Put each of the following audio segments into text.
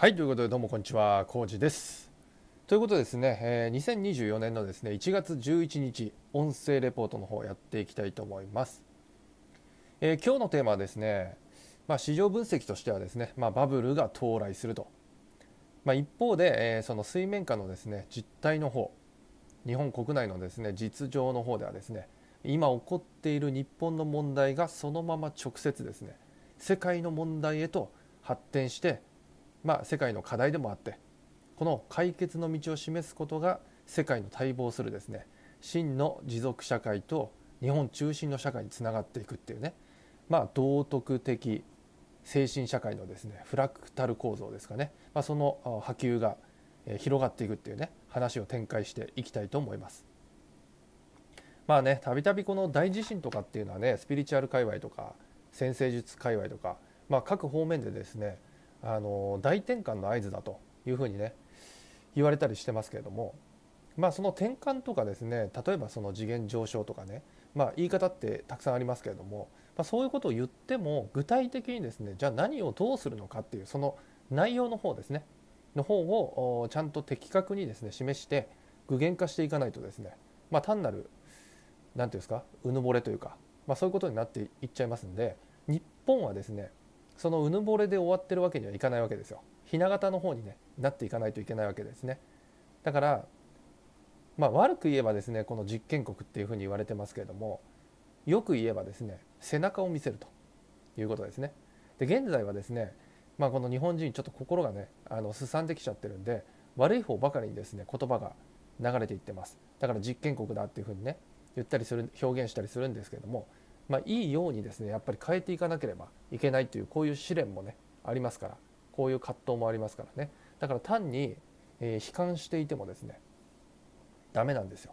はいということでどうもこんにちはコージですということですね、えー、2024年のですね1月11日音声レポートの方やっていきたいと思います、えー、今日のテーマはですねまあ、市場分析としてはですね、まあ、バブルが到来すると、まあ、一方で、えー、その水面下のですね実態の方日本国内のですね実情の方ではですね今起こっている日本の問題がそのまま直接ですね世界の問題へと発展してまあ、世界の課題でもあってこの解決の道を示すことが世界の待望するですね真の持続社会と日本中心の社会につながっていくっていうねまあ道徳的精神社会のですねフラクタル構造ですかね、まあ、その波及が広がっていくっていうね話を展開していきたいと思います。まあねたびたびこの大地震とかっていうのはねスピリチュアル界隈とか先生術界隈とか、まあ、各方面でですねあの大転換の合図だというふうにね言われたりしてますけれども、まあ、その転換とかですね例えばその次元上昇とかね、まあ、言い方ってたくさんありますけれども、まあ、そういうことを言っても具体的にですねじゃあ何をどうするのかっていうその内容の方ですねの方をちゃんと的確にですね示して具現化していかないとですね、まあ、単なる何て言うんですかうぬぼれというか、まあ、そういうことになっていっちゃいますんで日本はですねそのうぬぼれで終わってるわけにはいかないわけですよ。ひな形の方に、ね、なっていかないといけないわけですね。だから、まあ、悪く言えばですねこの実験国っていうふうに言われてますけれどもよく言えばですね背中を見せるということですね。で現在はですね、まあ、この日本人ちょっと心がねあのすさんできちゃってるんで悪い方ばかりにですね言葉が流れていってます。だから実験国だっていうふうにね言ったりする表現したりするんですけれどもまあ、いいようにですねやっぱり変えていかなければいけないというこういう試練もねありますからこういう葛藤もありますからねだから単に、えー、悲観していてもですねダメなんですよ。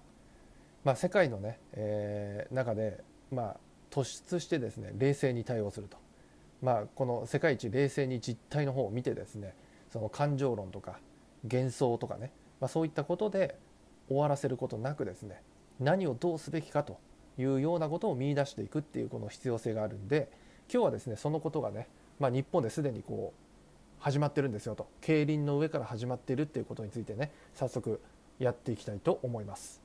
まあ、世界のね、えー、中で、まあ、突出してですね冷静に対応すると、まあ、この世界一冷静に実態の方を見てですねその感情論とか幻想とかね、まあ、そういったことで終わらせることなくですね何をどうすべきかというようなことを見いだしていくっていうこの必要性があるんで今日はですねそのことがね、まあ、日本ですでにこう始まってるんですよと競輪の上から始まってるっていうことについてね早速やっていきたいと思います。